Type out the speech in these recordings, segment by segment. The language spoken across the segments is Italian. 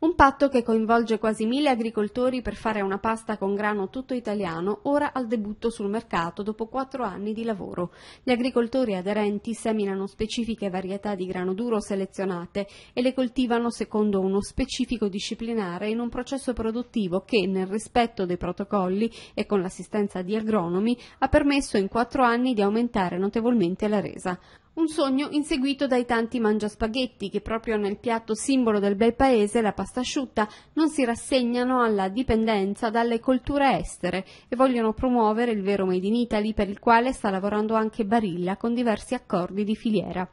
Un patto che coinvolge quasi mille agricoltori per fare una pasta con grano tutto italiano, ora al debutto sul mercato dopo quattro anni di lavoro. Gli agricoltori aderenti seminano specifiche varietà di grano duro selezionate e le coltivano secondo uno specifico disciplinare in un processo produttivo che, nel rispetto dei protocolli e con l'assistenza di agronomi, ha permesso in quattro anni di aumentare notevolmente la resa. Un sogno inseguito dai tanti mangiaspaghetti che proprio nel piatto simbolo del bel paese, la pasta asciutta, non si rassegnano alla dipendenza dalle colture estere e vogliono promuovere il vero Made in Italy per il quale sta lavorando anche Barilla con diversi accordi di filiera.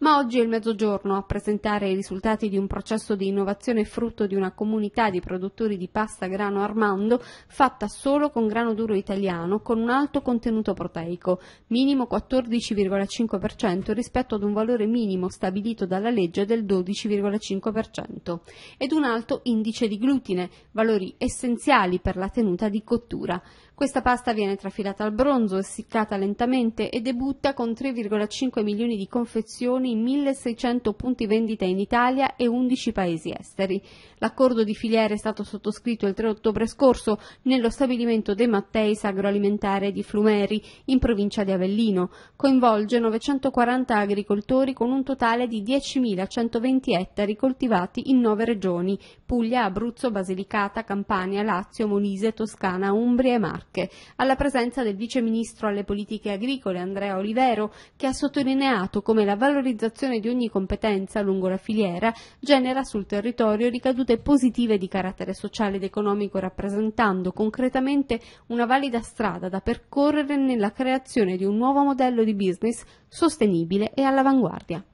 Ma oggi è il mezzogiorno a presentare i risultati di un processo di innovazione frutto di una comunità di produttori di pasta grano Armando fatta solo con grano duro italiano con un alto contenuto proteico, minimo 14,5% cresciuto rispetto ad un valore minimo stabilito dalla legge del 12,5% ed un alto indice di glutine, valori essenziali per la tenuta di cottura. Questa pasta viene trafilata al bronzo, essiccata lentamente e debutta con 3,5 milioni di confezioni in 1600 punti vendita in Italia e 11 paesi esteri. L'accordo di filiera è stato sottoscritto il 3 ottobre scorso nello stabilimento De Matteis agroalimentare di Flumeri, in provincia di Avellino. Coinvolge 940 180 agricoltori con un totale di 10.120 ettari coltivati in nove regioni Puglia, Abruzzo, Basilicata, Campania, Lazio, Molise, Toscana, Umbria e Marche. Alla presenza del Vice Ministro alle Politiche Agricole Andrea Olivero che ha sottolineato come la valorizzazione di ogni competenza lungo la filiera genera sul territorio ricadute positive di carattere sociale ed economico rappresentando concretamente una valida strada da percorrere nella creazione di un nuovo modello di business sostenibile flessibile e all'avanguardia.